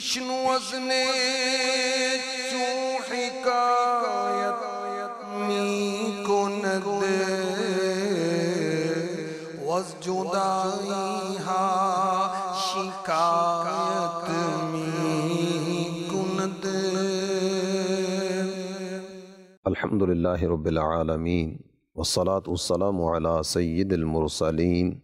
شنو وزن وحكاية ميكون وزجدائها شكايت ميكون الحمد لله رب العالمين والصلاة والسلام على سيد المرسلين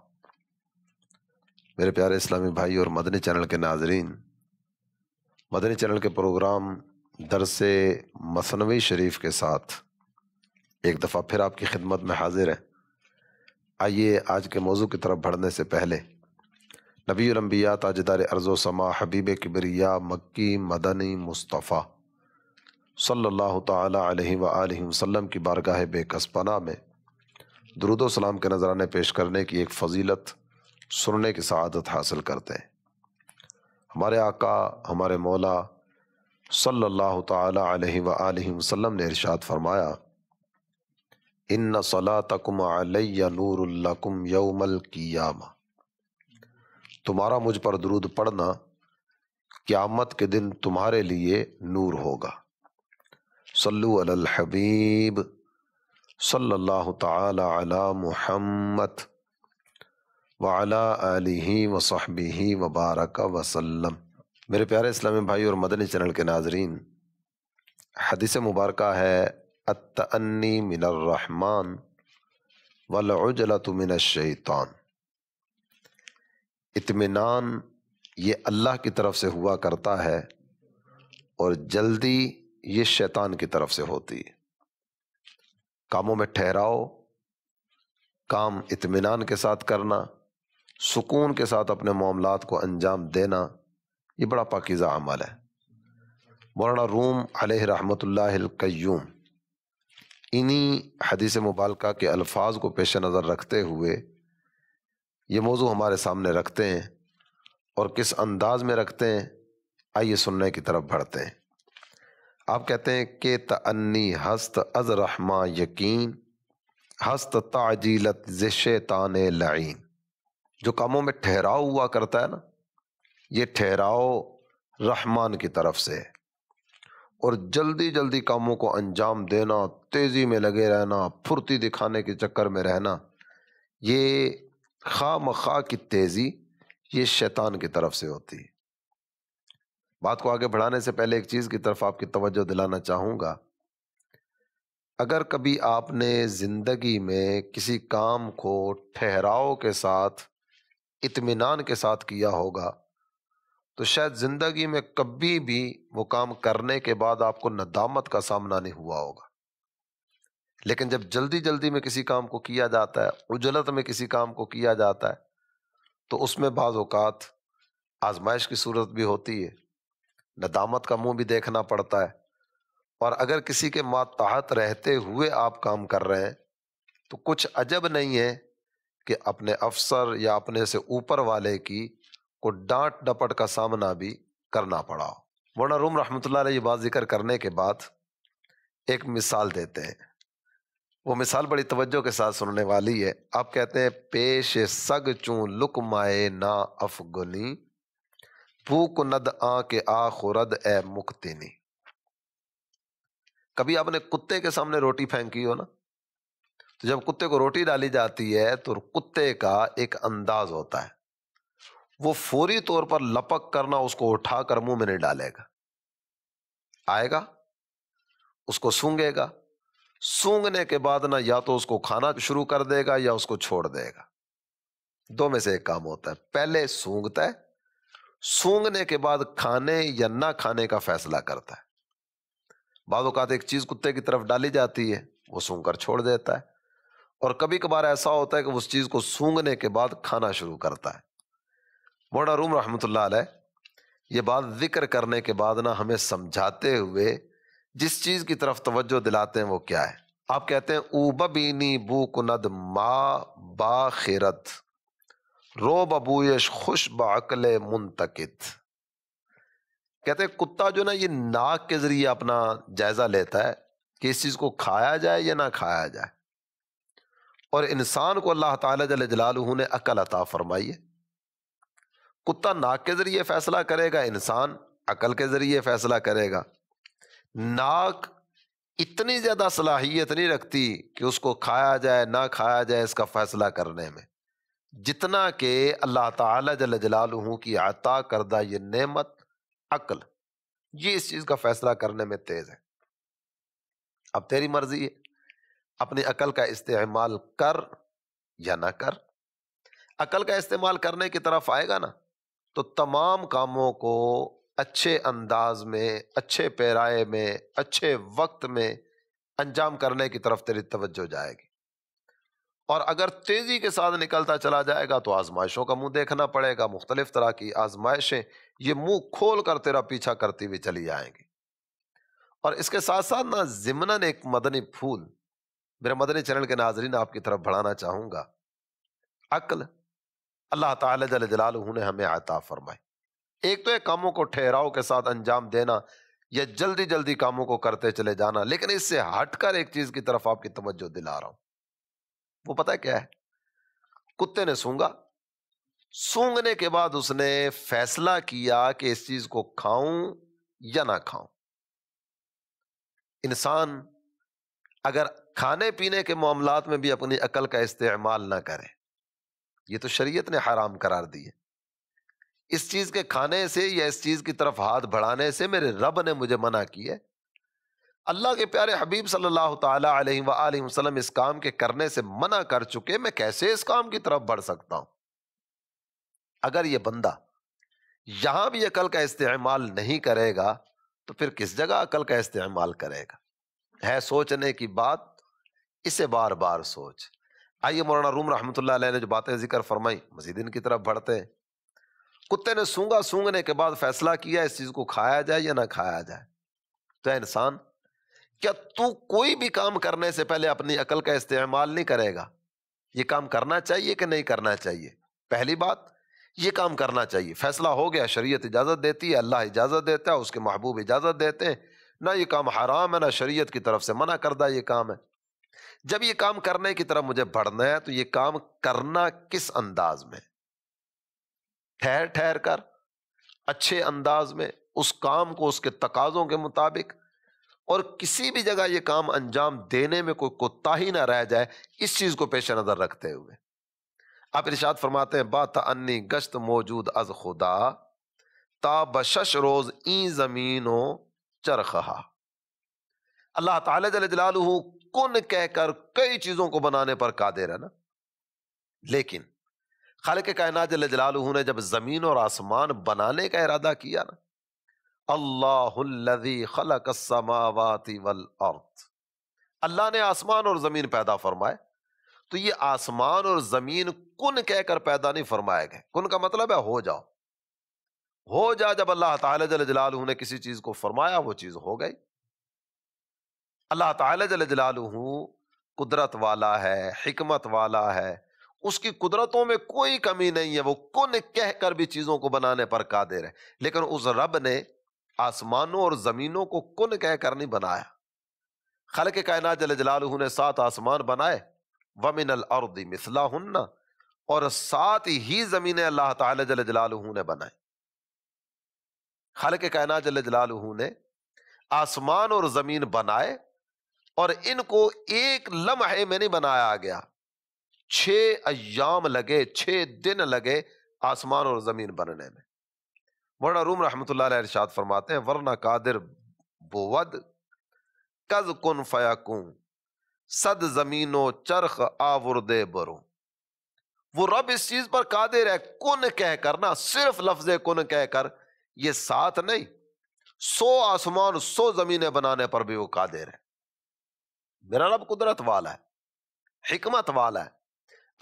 मेरे प्यारे इस्लामी भाई और मदनी चैनल के नाजरीन मदनी चैनल के प्रोग्राम दरस मसनवी शरीफ के साथ एक दफ़ा फिर आपकी खिदमत में हाजिर है आइए आज के मौजू की तरफ बढ़ने से पहले नबी लम्बिया ताजदार अर्ज़ो समा हबीब किबरिया मक्की मदनी मुस्तफ़ा सल्लल्लाहु ताला अलैहि सल्ला वसल्लम की बारगाह बेकसपना में दरुदोसलाम सलाम के नजराने पेश करने की एक फजीलत सुनने की शहादत हासिल करते हैं हमारे आका हमारे मौला सल्लल्लाहु ताला अलैहि व वसल्लम ने इरशाद फरमाया इन सलातकुम अलैया नूरुल्लकुम यौमल क़ियामा तुम्हारा मुझ पर दरूद पढ़ना क़यामत के दिन तुम्हारे लिए नूर होगा सल्लु अलल हबीब सल्लल्लाहु ताला अला मुहम्मद वाला वसहबी वबारक वसलम मेरे प्यारे इस्लामी भाई और मदनी चैनल के नाजरीन हदीस मुबारक है अतन्नी मिनरहमान वलजलतमिन शैतान इतमान ये अल्लाह की तरफ से हुआ करता है और जल्दी ये शैतान की तरफ से होती है कामों में ठहराओ काम इतमान के साथ करना सुकून के साथ अपने मामला को अंजाम देना ये बड़ा पाकिज़ा अमल है मौलाना रूम रहमतुल्लाहम इन्हीं हदीस मुबालका के अल्फाज को पेश नज़र रखते हुए ये मौजू हमारे सामने रखते हैं और किस अंदाज में रखते हैं आइए सुनने की तरफ बढ़ते हैं आप कहते हैं कि तन्नी हस्त अज रहमा यकीन हस्त ताजीलत ज़ तान लईन जो कामों में ठहराव हुआ करता है ना ये ठहराव रहमान की तरफ से है और जल्दी जल्दी कामों को अंजाम देना तेज़ी में लगे रहना फुर्ती दिखाने के चक्कर में रहना ये खा मखा की तेज़ी ये शैतान की तरफ से होती है बात को आगे बढ़ाने से पहले एक चीज़ की तरफ आपकी तवज्जो दिलाना चाहूँगा अगर कभी आपने ज़िंदगी में किसी काम को ठहराव के साथ इतमान के साथ किया होगा तो शायद ज़िंदगी में कभी भी वो काम करने के बाद आपको नदामत का सामना नहीं हुआ होगा लेकिन जब जल्दी जल्दी में किसी काम को किया जाता है उजलत में किसी काम को किया जाता है तो उसमें बाज़ आजमाइश की सूरत भी होती है नदामत का मुंह भी देखना पड़ता है और अगर किसी के माताहत रहते हुए आप काम कर रहे हैं तो कुछ अजब नहीं है कि अपने अफसर या अपने से ऊपर वाले की को डांट डपट का सामना भी करना पड़ा वरना रूम रहमतुल्लाह ये बात जिक्र करने के बाद एक मिसाल देते हैं वो मिसाल बड़ी तवज्जो के साथ सुनने वाली है आप कहते हैं पेश सग चू लुक माए ना अफगुनी भूक नद आ के आखुरद ए मुक्तिनी कभी आपने कुत्ते के सामने रोटी फेंकी हो ना तो जब कुत्ते को रोटी डाली जाती है तो कुत्ते का एक अंदाज होता है वो फौरी तौर पर लपक करना उसको उठाकर मुंह में नहीं डालेगा आएगा उसको सूंघेगा सूंघने के बाद ना या तो उसको खाना शुरू कर देगा या उसको छोड़ देगा दो में से एक काम होता है पहले सूंघता है सूंघने के बाद खाने या ना खाने का फैसला करता है बाद एक चीज कुत्ते की तरफ डाली जाती है वो सूंघ कर छोड़ देता है और कभी कभार ऐसा होता है कि उस चीज़ को सूंघने के बाद खाना शुरू करता है मोड़ा रूम रहमत ये बात जिक्र करने के बाद ना हमें समझाते हुए जिस चीज़ की तरफ तवज्जो दिलाते हैं वो क्या है आप कहते हैं ऊबीनी बू कुनद मा बाखिरत रो बबूश खुश बकल मुंतकित कहते हैं कुत्ता जो ना ये नाक के जरिए अपना जायजा लेता है कि इस चीज़ को खाया जाए या ना खाया जाए और इंसान को अल्लाह ताला जल जलालू ने अकल अता फरमाई है कुत्ता नाक के ज़रिए फ़ैसला करेगा इंसान अकल के ज़रिए फ़ैसला करेगा नाक इतनी ज़्यादा सलाहियत नहीं रखती कि उसको खाया जाए ना खाया जाए इसका फ़ैसला करने में जितना के अल्लाह ताला जल जलालू की आता करदा ये नेमत अकल ये इस चीज़ का फ़ैसला करने में तेज़ है अब तेरी मर्ज़ी है अपनी अकल का इस्तेमाल कर या ना कर अकल का इस्तेमाल करने की तरफ आएगा ना तो तमाम कामों को अच्छे अंदाज में अच्छे पैराए में अच्छे वक्त में अंजाम करने की तरफ तेरी तवज्जो जाएगी और अगर तेज़ी के साथ निकलता चला जाएगा तो आजमाइशों का मुंह देखना पड़ेगा मुख्तलिफ तरह की आजमाइशें ये मुंह खोल कर तेरा पीछा करती हुई चली जाएंगी और इसके साथ साथ ना ज़िमनन एक मदनी फूल मेरे मदनी चैनल के नाजरीन आपकी तरफ बढ़ाना चाहूँगा अक्ल अल्लाह ताला जलाल ने हमें आता फरमाए एक तो एक कामों को ठहराव के साथ अंजाम देना या जल्दी जल्दी कामों को करते चले जाना लेकिन इससे हटकर एक चीज़ की तरफ आपकी तवज्जो दिला रहा हूँ वो पता है क्या है कुत्ते ने सूंगा सूंघने के बाद उसने फैसला किया कि इस चीज़ को खाऊं या ना खाऊं इंसान अगर खाने पीने के मामला में भी अपनी अकल का इस्तेमाल ना करें ये तो शरीयत ने हराम करार दी है इस चीज के खाने से या इस चीज की तरफ हाथ बढ़ाने से मेरे रब ने मुझे मना किया अल्लाह के प्यारे हबीब सल्लल्लाहु अलैहि वसल्लम इस काम के करने से मना कर चुके मैं कैसे इस काम की तरफ बढ़ सकता हूं अगर ये बंदा यहां भी अकल का इस्तेमाल नहीं करेगा तो फिर किस जगह अकल का इस्तेमाल करेगा है सोचने की बात इसे बार बार सोच आइए मौलाना रूम रहमत ने जो बातें जिक्र फरमाई मजीद की तरफ बढ़ते हैं कुत्ते ने सूंगा सूंघने के बाद फैसला किया इस चीज को खाया जाए या ना खाया जाए तो इंसान क्या तू कोई भी काम करने से पहले अपनी अकल का इस्तेमाल नहीं करेगा ये काम करना चाहिए कि नहीं करना चाहिए पहली बात ये काम करना चाहिए फैसला हो गया शरीयत इजाज़त देती है अल्लाह इजाज़त देता है उसके महबूब इजाज़त देते हैं ना ये काम हराम है ना शरीयत की तरफ से मना करदा ये काम है जब ये काम करने की तरफ मुझे बढ़ना है तो ये काम करना किस अंदाज में ठहर ठहर कर अच्छे अंदाज में उस काम को उसके तकाजों के मुताबिक और किसी भी जगह ये काम अंजाम देने में कोई कोताही ना रह जाए इस चीज़ को पेश नज़र रखते हुए आप इर्शाद फरमाते हैं बात अन्नी गश्त मौजूद अज खुदा ताबशश रोज ई जमीनों चरखा अल्लाह तलाजलालू कुन कहकर कई चीज़ों को बनाने पर कादिर है ना लेकिन खालिक कायनात जल जलालू ने जब ज़मीन और आसमान बनाने का इरादा किया ना अल्लाह खलक वल अल्लाह ने आसमान और ज़मीन पैदा फरमाए तो ये आसमान और ज़मीन कुन कहकर पैदा नहीं फरमाए गए कुन का मतलब है हो जाओ हो जा जब अल्लाह ताला जल जलाल ने किसी चीज़ को फरमाया वो चीज़ हो गई अल्लाह ताला जल जलाल कुदरत वाला है हिकमत वाला है उसकी कुदरतों में कोई कमी नहीं है वो कुन कह कर भी चीज़ों को बनाने पर कादिर है लेकिन उस रब ने आसमानों और ज़मीनों को कुन कह कर नहीं बनाया खल के कायना जल जलाल ने सात आसमान बनाए वमिनल और मिसला हन्ना और सात ही जमीने अल्लाह ताला जल जलालू ने बनाए खल के कहना जल जलाल ने आसमान और ज़मीन बनाए और इनको एक लम्हे में नहीं बनाया गया छः अयाम लगे छः दिन लगे आसमान और ज़मीन बनने में मौलाना रूम रहमत इरशाद फरमाते हैं वरना कादिर बोवद कज कुन फयाकू सद जमीनो चरख आवुरदे बरू वो रब इस चीज पर कादिर है कुन कहकर ना सिर्फ लफ्ज कुन कहकर ये सात नहीं सो आसमान सो जमीने बनाने पर भी वो कादिर है मेरा रब कुदरत वाला है हिकमत वाला है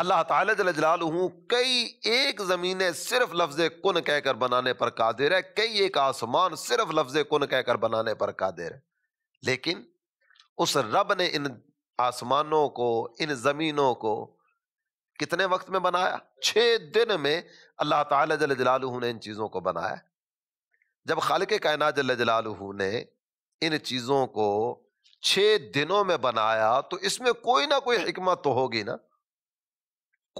अल्लाह ताल कई एक जमीने सिर्फ लफ्ज़ कुन कहकर बनाने पर कादिर है कई एक आसमान सिर्फ लफ्ज़ कुन कहकर बनाने पर कादिर है लेकिन उस रब ने इन आसमानों को इन ज़मीनों को कितने वक्त में बनाया छह दिन में अल्लाह ताल ने इन चीज़ों को बनाया जब के कायना जल जलाल ने इन चीज़ों को छः दिनों में बनाया तो इसमें कोई ना कोई हिकमत तो होगी ना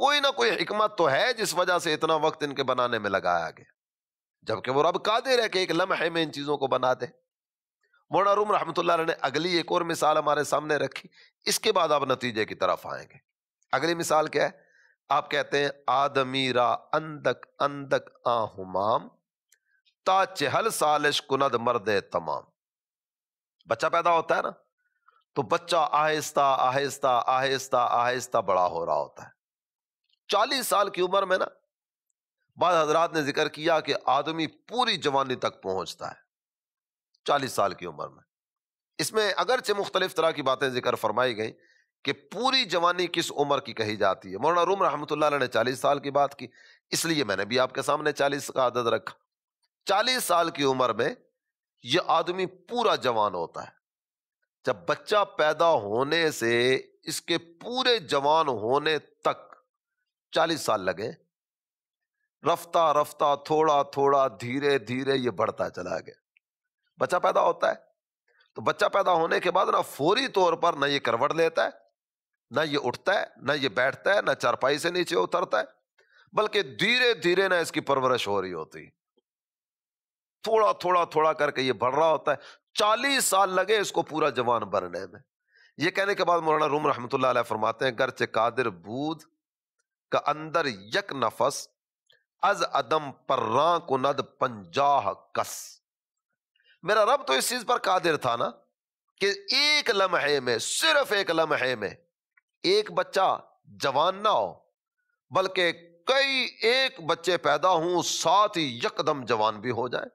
कोई ना कोई हिकमत तो है जिस वजह से इतना वक्त इनके बनाने में लगाया गया जबकि वो रब कादिर है कि एक लम्हे में इन चीज़ों को बना दे मोना रूम रहमत ने अगली एक और मिसाल हमारे सामने रखी इसके बाद आप नतीजे की तरफ आएंगे अगली मिसाल क्या है आप कहते हैं आदमीरा अंदक अंदक आहुमाम ता चहल सालिश कुनद मर्द तमाम बच्चा पैदा होता है ना तो बच्चा आहिस्ता आहिस्ता आहिस्ता आहिस्ता बड़ा हो रहा होता है चालीस साल की उम्र में ना बाद हजरात ने जिक्र किया कि आदमी पूरी जवानी तक पहुंचता है चालीस साल की उम्र में इसमें अगरचे मुख्तलिफ तरह की बातें जिक्र फरमाई गई कि पूरी जवानी किस उम्र की कही जाती है मौलाना रूम रहमत ने चालीस साल की बात की इसलिए मैंने भी आपके सामने चालीस का आदत रखा चालीस साल की उम्र में यह आदमी पूरा जवान होता है जब बच्चा पैदा होने से इसके पूरे जवान होने तक चालीस साल लगे रफ्ता रफ्ता थोड़ा थोड़ा धीरे धीरे ये बढ़ता चला गया बच्चा पैदा होता है तो बच्चा पैदा होने के बाद ना फौरी तौर पर ना ये करवट लेता है ना ये उठता है ना ये बैठता है ना चारपाई से नीचे उतरता है बल्कि धीरे धीरे ना इसकी परवरिश हो रही होती थोड़ा थोड़ा थोड़ा करके ये बढ़ रहा होता है चालीस साल लगे इसको पूरा जवान बनने में ये कहने के बाद मौलाना रूम रहमत फरमाते हैं गर्च कादिर बूद का अंदर यक नफस अज अदम पर्रा को नद पंजाह कस मेरा रब तो इस चीज पर कादिर था ना कि एक लम्हे में सिर्फ एक लम्हे में एक बच्चा जवान ना हो बल्कि कई एक बच्चे पैदा हूं साथ ही यकदम जवान भी हो जाए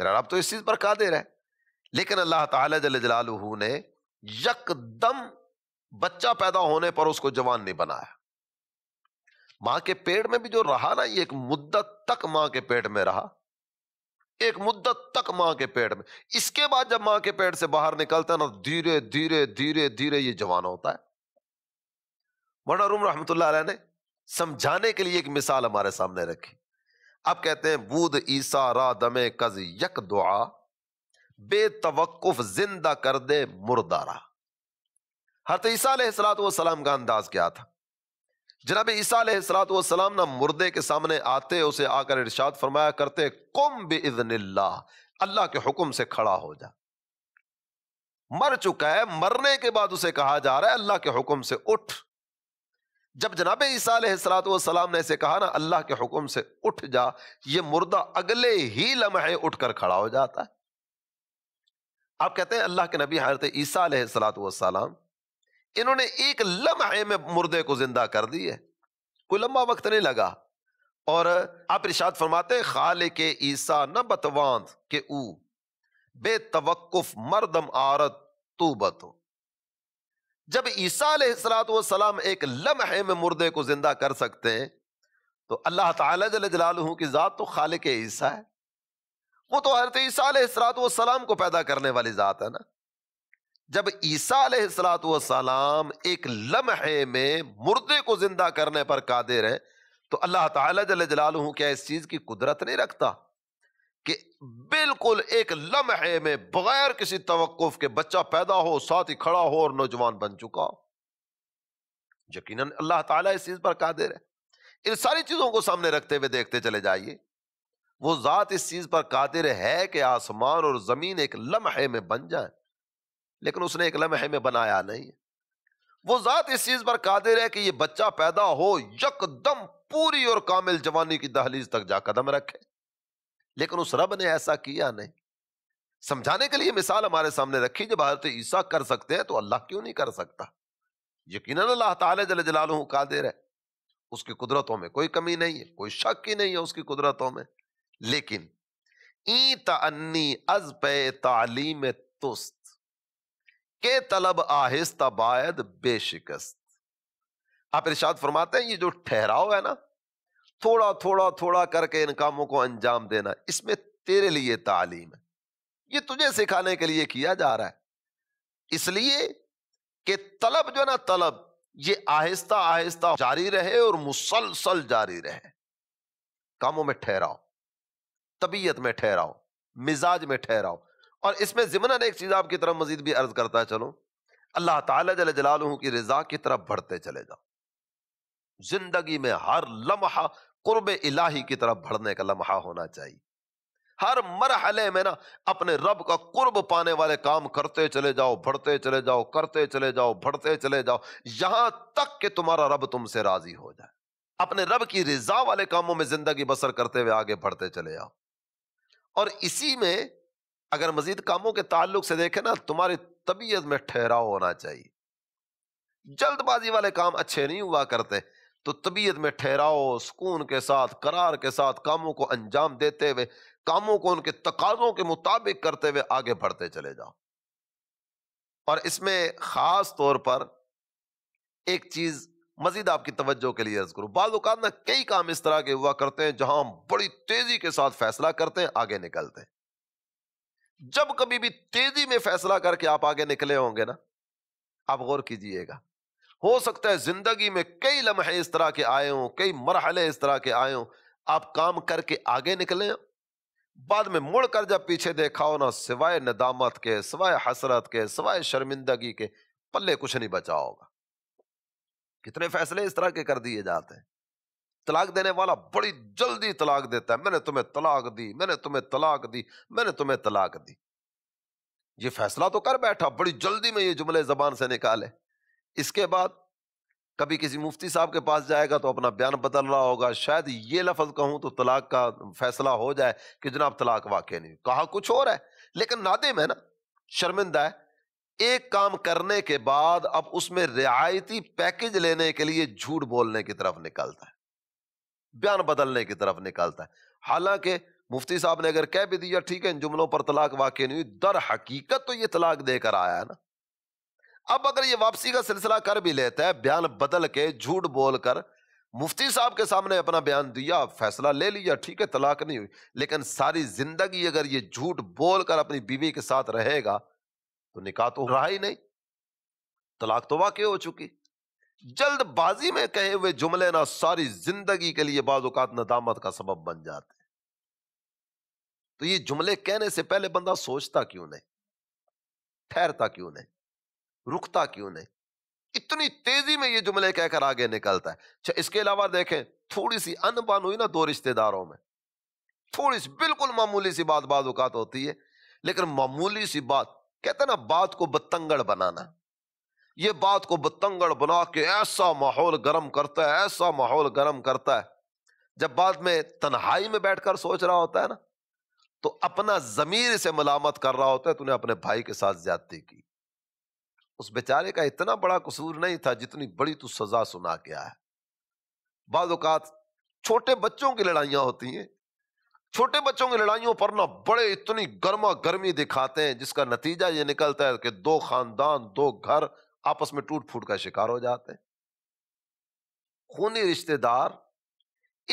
मेरा रब तो इस चीज़ पर कादिर है लेकिन अल्लाह ताला ने यकदम बच्चा पैदा होने पर उसको जवान नहीं बनाया मां के पेट में भी जो रहा ना ये एक मुद्दत तक मां के पेट में रहा एक मुद्दत तक मां के पेट में इसके बाद जब मां के पेट से बाहर निकलता है ना धीरे धीरे धीरे धीरे ये जवान होता है मोना रूम रहमत ने समझाने के लिए एक मिसाल हमारे सामने रखी अब कहते हैं बूद ईसा रा दमे कज यक दुआ बेतवकुफ जिंदा कर दे मुर्दारा हरत ईसा सलाम का अंदाज क्या था जनाब ईसा सलाम ना मुर्दे के सामने आते उसे आकर इर्शाद फरमाया करते कुम बिजनल्ला अल्लाह के हुक्म से खड़ा हो जा मर चुका है मरने के बाद उसे कहा जा रहा है अल्लाह के हुक्म से उठ जब जनाब ईसा सलाम ने ऐसे कहा ना अल्लाह के हुक्म से उठ जा ये मुर्दा अगले ही लम्हे उठकर खड़ा हो जाता है आप कहते हैं अल्लाह के नबी हजरत ईसा इन्होंने एक लम्हे में मुर्दे को जिंदा कर दिए कोई लंबा वक्त नहीं लगा और आप इर्शाद फरमाते खाले के ईसा न बतवान के ऊ बेतवकुफ मरदम आरत तू बतो जब ईसा सलाम एक लम्हे में मुर्दे को जिंदा कर सकते हैं तो अल्लाह ताला की ज़ात तो खाल के ईसा है वो तो हरत ईसा सलाम को पैदा करने वाली ज़ात है ना जब ईसा सलाम एक लम्हे में मुर्दे को जिंदा करने पर कादिर है तो अल्लाह ताला जल क्या इस चीज़ की कुदरत नहीं रखता बिल्कुल एक लम्हे में बगैर किसी तवक्फ के बच्चा पैदा हो साथ ही खड़ा हो और नौजवान बन चुका हो यकीनन अल्लाह ताला इस चीज पर कादिर है इन सारी चीजों को सामने रखते हुए देखते चले जाइए वो ज़ात इस चीज पर कादिर है कि आसमान और जमीन एक लम्हे में बन जाए लेकिन उसने एक लम्हे में बनाया नहीं वो ज़ात इस चीज पर कादिर है कि ये बच्चा पैदा हो यकदम पूरी और कामिल जवानी की दहलीज तक जा कदम रखे लेकिन उस रब ने ऐसा किया नहीं समझाने के लिए मिसाल हमारे सामने रखी जब हजरत ईसा कर सकते हैं तो अल्लाह क्यों नहीं कर सकता यकीन अल्लाह ताला जल कादिर है उसकी कुदरतों में कोई कमी नहीं है कोई शक ही नहीं है उसकी कुदरतों में लेकिन ई तन्नी अज पे तालीम तुस्त के तलब आहिस्ता बायद बेशिकस्त आप इर्शाद फरमाते हैं ये जो ठहराव है ना थोड़ा थोड़ा थोड़ा करके इन कामों को अंजाम देना इसमें तेरे लिए तालीम है ये तुझे सिखाने के लिए किया जा रहा है इसलिए कि तलब जो ना तलब ये आहिस्ता आहिस्ता जारी रहे और मुसलसल जारी रहे कामों में ठहराओ तबीयत में ठहराओ मिजाज में ठहराओ और इसमें जिमनन एक चीज आपकी तरफ मजीद भी अर्ज करता है चलो अल्लाह ताला जल जलालू की रजा की तरफ बढ़ते चले जाओ जिंदगी में हर लम्हा कुर्ब इलाही की तरफ बढ़ने का लम्हा होना चाहिए हर मरहले में ना अपने रब का कुर्ब पाने वाले काम करते चले जाओ बढ़ते चले जाओ करते चले जाओ बढ़ते चले जाओ यहां तक कि तुम्हारा रब तुमसे राजी हो जाए अपने रब की रिजा वाले कामों में जिंदगी बसर करते हुए आगे बढ़ते चले जाओ और इसी में अगर मजीद कामों के ताल्लुक से देखें ना तुम्हारी तबीयत में ठहराव होना चाहिए जल्दबाजी वाले काम अच्छे नहीं हुआ करते तो तबीयत में ठहराओ सुकून के साथ करार के साथ कामों को अंजाम देते हुए कामों को उनके तकाजों के मुताबिक करते हुए आगे बढ़ते चले जाओ और इसमें खास तौर पर एक चीज मजीद आपकी तवज्जो के लिए अर्ज करूं बाज़ात ना कई काम इस तरह के हुआ करते हैं जहां हम बड़ी तेजी के साथ फैसला करते हैं आगे निकलते हैं जब कभी भी तेजी में फैसला करके आप आगे निकले होंगे ना आप गौर कीजिएगा हो सकता है जिंदगी में कई लम्हे इस तरह के आए हों कई मरहले इस तरह के आए हों आप काम करके आगे निकले बाद में मुड़ कर जब पीछे देखा हो ना सिवाय नदामत के सिवाय हसरत के सिवाय शर्मिंदगी के पल्ले कुछ नहीं बचा होगा कितने फैसले इस तरह के कर दिए जाते हैं तलाक देने वाला बड़ी जल्दी तलाक देता है मैंने तुम्हें तलाक दी मैंने तुम्हें तलाक दी मैंने तुम्हें तलाक दी ये फैसला तो कर बैठा बड़ी जल्दी में ये जुमले जबान से निकाले इसके बाद कभी किसी मुफ्ती साहब के पास जाएगा तो अपना बयान बदल रहा होगा शायद ये लफज कहूं तो तलाक का फैसला हो जाए कि जनाब तलाक वाक्य नहीं कहा कुछ और है लेकिन नादिम है ना शर्मिंदा है एक काम करने के बाद अब उसमें रियायती पैकेज लेने के लिए झूठ बोलने की तरफ निकलता है बयान बदलने की तरफ निकलता है हालांकि मुफ्ती साहब ने अगर कह भी दिया ठीक है इन जुमलों पर तलाक वाकई नहीं हुई दर हकीकत तो ये तलाक देकर आया है ना अब अगर ये वापसी का सिलसिला कर भी लेता है बयान बदल के झूठ बोलकर मुफ्ती साहब के सामने अपना बयान दिया फैसला ले लिया ठीक है तलाक नहीं हुई लेकिन सारी जिंदगी अगर ये झूठ बोलकर अपनी बीवी के साथ रहेगा तो निकाह तो रहा ही नहीं तलाक तो वाकई हो चुकी जल्दबाजी में कहे हुए जुमले ना सारी जिंदगी के लिए बाजुकात नदामत का सबब बन जाते तो ये जुमले कहने से पहले बंदा सोचता क्यों नहीं ठहरता क्यों नहीं रुकता क्यों नहीं इतनी तेजी में ये जुमले कहकर आगे निकलता है अच्छा इसके अलावा देखें थोड़ी सी अनबन हुई ना दो रिश्तेदारों में थोड़ी सी बिल्कुल मामूली सी बात बाद औकात होती है लेकिन मामूली सी बात कहते ना बात को बतंगड़ बनाना ये बात को बतंगड़ बना के ऐसा माहौल गर्म करता है ऐसा माहौल गर्म करता है जब बाद में तन्हाई में बैठकर सोच रहा होता है ना तो अपना जमीर से मलामत कर रहा होता है तूने अपने भाई के साथ ज्यादती की उस बेचारे का इतना बड़ा कसूर नहीं था जितनी बड़ी तू सजा सुना गया है बाद छोटे बच्चों की लड़ाइयां होती हैं छोटे बच्चों की लड़ाइयों पर ना बड़े इतनी गर्मा गर्मी दिखाते हैं जिसका नतीजा ये निकलता है कि दो खानदान दो घर आपस में टूट फूट का शिकार हो जाते हैं खूनी रिश्तेदार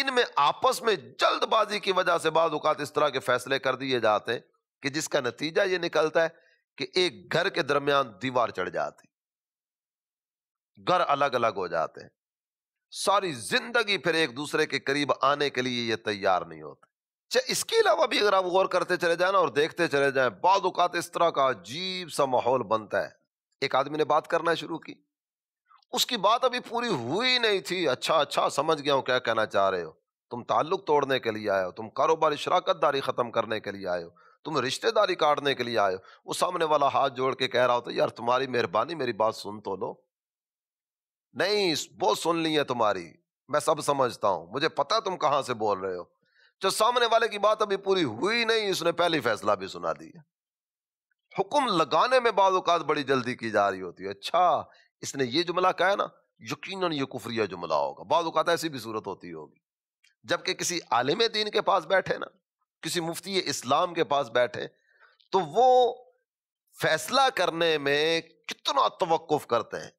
इनमें आपस में जल्दबाजी की वजह से बाद इस तरह के फैसले कर दिए जाते हैं कि जिसका नतीजा ये निकलता है कि एक घर के दरमियान दीवार चढ़ जाती घर अलग अलग हो जाते हैं सारी जिंदगी फिर एक दूसरे के करीब आने के लिए ये तैयार नहीं होते इसके अलावा भी अगर आप गौर करते चले जाए ना और देखते चले जाए बाद इस तरह का अजीब सा माहौल बनता है एक आदमी ने बात करना शुरू की उसकी बात अभी पूरी हुई नहीं थी अच्छा अच्छा समझ गया हूं क्या कहना चाह रहे हो तुम ताल्लुक तोड़ने के लिए आए हो तुम कारोबारी शराकत दारी खत्म करने के लिए आए हो तुम रिश्तेदारी काटने के लिए आए हो वो सामने वाला हाथ जोड़ के कह रहा होता यार तुम्हारी मेहरबानी मेरी बात सुन तो लो नहीं बहुत सुन ली है तुम्हारी मैं सब समझता हूं मुझे पता तुम कहां से बोल रहे हो जो सामने वाले की बात अभी पूरी हुई नहीं उसने पहली फैसला भी सुना दिया हुक्म लगाने में बाद बड़ी जल्दी की जा रही होती है अच्छा इसने ये जुमला कहा ना यकीन ये कुफरिया जुमला होगा बाद ऐसी भी सूरत होती होगी जबकि किसी आलिम दीन के पास बैठे ना किसी मुफ्ती इस्लाम के पास बैठे तो वो फैसला करने में कितना तवक्फ करते हैं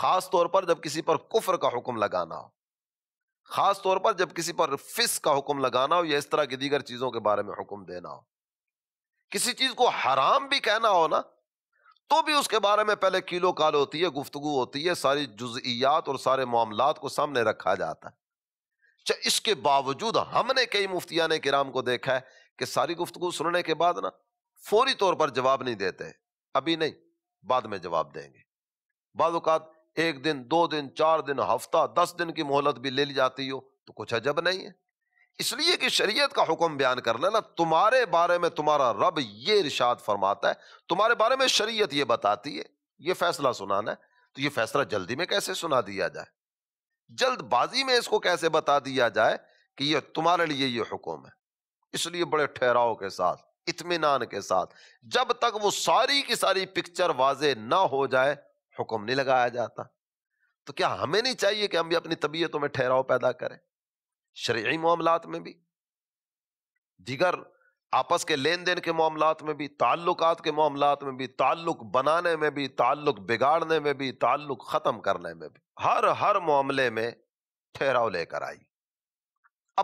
खास तौर पर जब किसी पर कुफर का हुक्म लगाना हो खास तौर पर जब किसी पर फिस का हुक्म लगाना हो या इस तरह की दीगर चीजों के बारे में हुक्म देना हो किसी चीज को हराम भी कहना हो ना तो भी उसके बारे में पहले कीलो काल होती है गुफ्तगु होती है सारी जुजियात और सारे मामलात को सामने रखा जाता है अच्छा, इसके बावजूद हमने कई मुफ्तिया ने किराम को देखा है कि सारी गुफ्तु सुनने के बाद ना फौरी तौर पर जवाब नहीं देते अभी नहीं बाद में जवाब देंगे बाद एक दिन दो दिन चार दिन हफ्ता दस दिन की मोहलत भी ले ली जाती हो तो कुछ अजब नहीं है इसलिए कि शरीयत का हुक्म बयान करना ना तुम्हारे बारे में तुम्हारा रब ये इरशाद फरमाता है तुम्हारे बारे में शरीयत ये बताती है ये फैसला सुनाना है तो ये फैसला जल्दी में कैसे सुना दिया जाए जल्दबाजी में इसको कैसे बता दिया जाए कि यह तुम्हारे लिए यह हुक्म है इसलिए बड़े ठहराव के साथ इतमान के साथ जब तक वो सारी की सारी पिक्चर वाजे ना हो जाए हुक्म नहीं लगाया जाता तो क्या हमें नहीं चाहिए कि हम भी अपनी तबीयतों में ठहराव पैदा करें शरीय मामलात में भी दिगर आपस के लेन देन के मामला में भी ताल्लुकात के मामला में भी ताल्लुक बनाने में भी ताल्लुक बिगाड़ने में भी ताल्लुक ख़त्म करने में भी हर हर मामले में ठहराव लेकर आई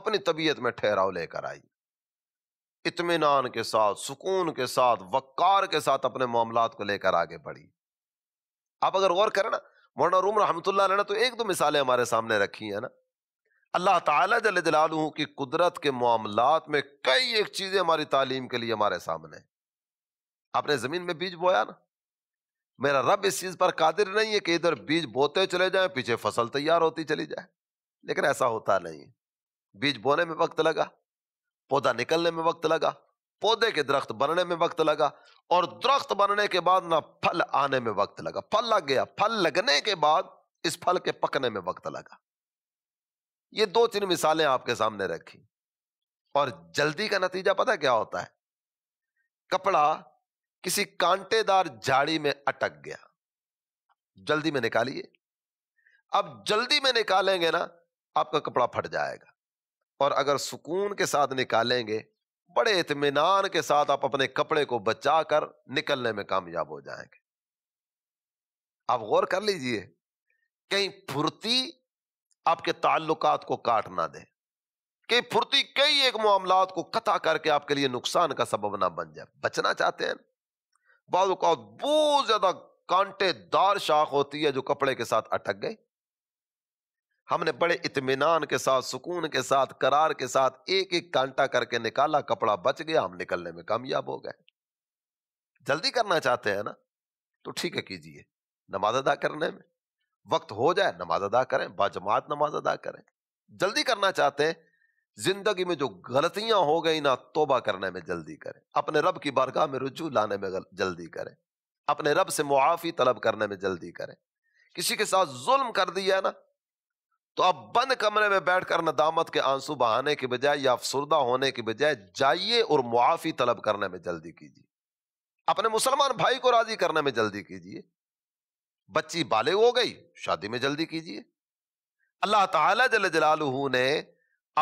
अपनी तबीयत में ठहराव लेकर आई इतमान के साथ सुकून के साथ वक्कार के साथ अपने मामला को लेकर आगे बढ़ी आप अगर गौर करें ना मौलाना रूम रहमत तो एक दो मिसालें हमारे सामने रखी है ना अल्लाह ताला जल जलालू की कुदरत के मामलात में कई एक चीज़ें हमारी तालीम के लिए हमारे सामने आपने ज़मीन में बीज बोया ना मेरा रब इस चीज़ पर कादिर नहीं है कि इधर बीज बोते चले जाए पीछे फसल तैयार होती चली जाए लेकिन ऐसा होता नहीं बीज बोने में वक्त लगा पौधा निकलने में वक्त लगा पौधे के दरख्त बनने में वक्त लगा और दरख्त बनने के बाद ना फल आने में वक्त लगा फल लग गया फल लगने के बाद इस फल के पकने में वक्त लगा ये दो तीन मिसालें आपके सामने रखी और जल्दी का नतीजा पता क्या होता है कपड़ा किसी कांटेदार झाड़ी में अटक गया जल्दी में निकालिए अब जल्दी में निकालेंगे ना आपका कपड़ा फट जाएगा और अगर सुकून के साथ निकालेंगे बड़े इतमान के साथ आप अपने कपड़े को बचाकर निकलने में कामयाब हो जाएंगे आप गौर कर लीजिए कहीं फुर्ती आपके ताल्लुकात को काट ना दे कि फुर्ती कई एक मामला को कथा करके आपके लिए नुकसान का सबब ना बन जाए बचना चाहते हैं बाद बहुत ज्यादा कांटेदार शाख होती है जो कपड़े के साथ अटक गए हमने बड़े इतमान के साथ सुकून के साथ करार के साथ एक एक कांटा करके निकाला कपड़ा बच गया हम निकलने में कामयाब हो गए जल्दी करना चाहते हैं ना तो ठीक है कीजिए नमाज अदा करने में वक्त हो जाए नमाज अदा करें बाजमात नमाज अदा करें जल्दी करना चाहते हैं जिंदगी में जो गलतियां हो गई ना तोबा करने में जल्दी करें अपने रब की बरगाह में रुझू लाने में जल्दी करें अपने रब से मुआफ़ी तलब करने में जल्दी करें किसी के साथ जुल्म कर दिया ना तो आप बंद कमरे में बैठकर नदामत के आंसू बहाने के बजाय या अफसरदा होने के बजाय जाइए और मुआफ़ी तलब करने में जल्दी कीजिए अपने मुसलमान भाई को राजी करने में जल्दी कीजिए बच्ची बाले हो गई शादी में जल्दी कीजिए अल्लाह ताला जल जलालहू ने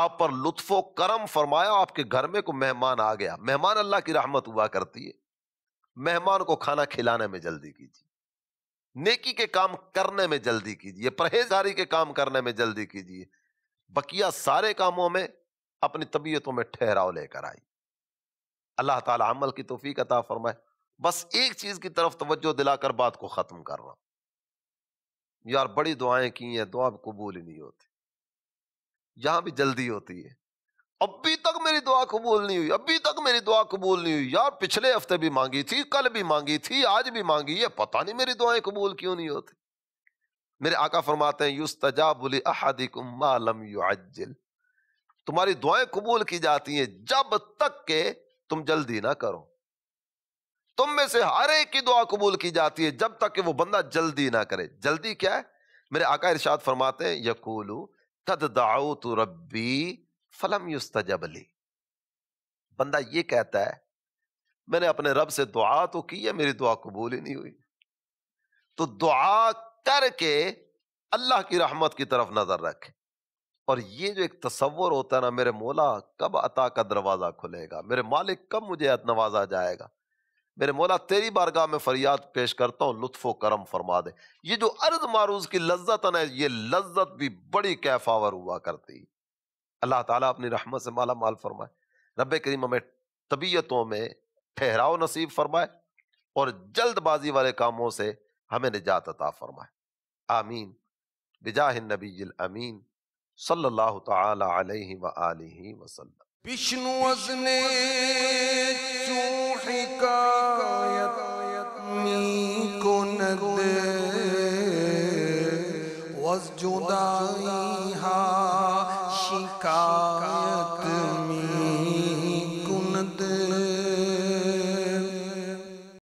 आप पर लुत्फो करम फरमाया आपके घर में को मेहमान आ गया मेहमान अल्लाह की रहमत हुआ करती है मेहमान को खाना खिलाने में जल्दी कीजिए नेकी के काम करने में जल्दी कीजिए परहेजारी के काम करने में जल्दी कीजिए बकिया सारे कामों में अपनी तबीयतों में ठहराव लेकर आई अल्लाह ताला अमल की तोफी कता फरमाए बस एक चीज की तरफ तवज्जो दिलाकर बात को खत्म कर रहा हूं यार बड़ी दुआएं की हैं दुआ कबूल ही नहीं होती यहां भी जल्दी होती है अभी तक मेरी दुआ कबूल नहीं हुई अभी तक मेरी दुआ कबूल नहीं हुई यार पिछले हफ्ते भी मांगी थी कल भी मांगी थी आज भी मांगी है पता नहीं मेरी दुआएं कबूल क्यों नहीं होती मेरे आका फरमाते हैं युस तजाबुल मालम युअज्जिल तुम्हारी दुआएं कबूल की जाती हैं जब तक के तुम जल्दी ना करो तुम में से हर एक की दुआ कबूल की जाती है जब तक कि वो बंदा जल्दी ना करे जल्दी क्या है मेरे आका इरशाद फरमाते हैं यकूलू कद दाऊ तो रबी फलम युस्तजबली बंदा ये कहता है मैंने अपने रब से दुआ तो की है मेरी दुआ कबूल ही नहीं हुई तो दुआ करके अल्लाह की रहमत की तरफ नजर रख और ये जो एक तस्वर होता है ना मेरे मौला कब अता का दरवाज़ा खुलेगा मेरे मालिक कब मुझे नवाजा जाएगा मेरे मौला तेरी बारगाह में फरियाद पेश करता हूँ लुत्फ़ करम फरमा दे ये जो अर्ज मारूज की लज्जत है ये लज्जत भी बड़ी कैफावर हुआ करती अल्लाह ताला अपनी रहमत से माला माल फरमाए रब करीम हमें तबीयतों में ठहराव नसीब फरमाए और जल्दबाजी वाले कामों से हमें निजात अता फरमाए आमीन बिजाह नबी अमीन सल्लल्लाहु ताला अलैहि व आलिहि वसल्लम विष्णु शिकायत मी कुनद वज जुदाई हा शिकायत